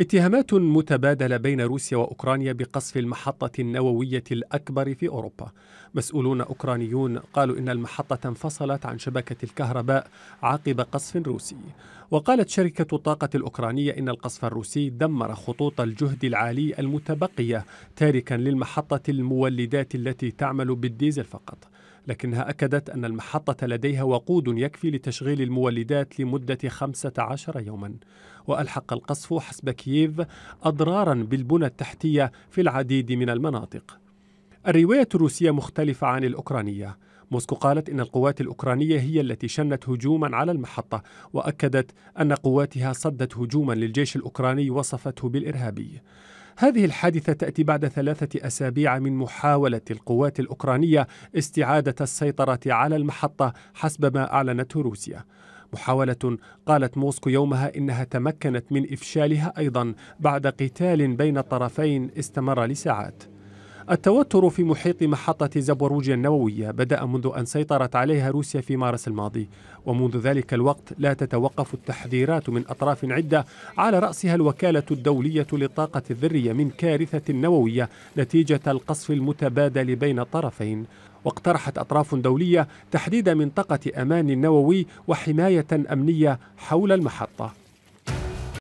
اتهامات متبادلة بين روسيا وأوكرانيا بقصف المحطة النووية الأكبر في أوروبا مسؤولون أوكرانيون قالوا إن المحطة انفصلت عن شبكة الكهرباء عقب قصف روسي وقالت شركة الطاقة الأوكرانية إن القصف الروسي دمر خطوط الجهد العالي المتبقية تاركا للمحطة المولدات التي تعمل بالديزل فقط لكنها أكدت أن المحطة لديها وقود يكفي لتشغيل المولدات لمدة 15 يوما وألحق القصف حسب كييف أضرارا بالبنى التحتية في العديد من المناطق الرواية الروسية مختلفة عن الأوكرانية موسكو قالت إن القوات الأوكرانية هي التي شنت هجوما على المحطة وأكدت أن قواتها صدت هجوما للجيش الأوكراني وصفته بالإرهابي هذه الحادثة تأتي بعد ثلاثة أسابيع من محاولة القوات الأوكرانية استعادة السيطرة على المحطة حسب ما أعلنته روسيا محاولة قالت موسكو يومها إنها تمكنت من إفشالها أيضا بعد قتال بين الطرفين استمر لساعات التوتر في محيط محطة زبوروجيا النووية بدأ منذ أن سيطرت عليها روسيا في مارس الماضي ومنذ ذلك الوقت لا تتوقف التحذيرات من أطراف عدة على رأسها الوكالة الدولية للطاقة الذرية من كارثة نووية نتيجة القصف المتبادل بين الطرفين واقترحت أطراف دولية تحديد منطقة أمان نووي وحماية أمنية حول المحطة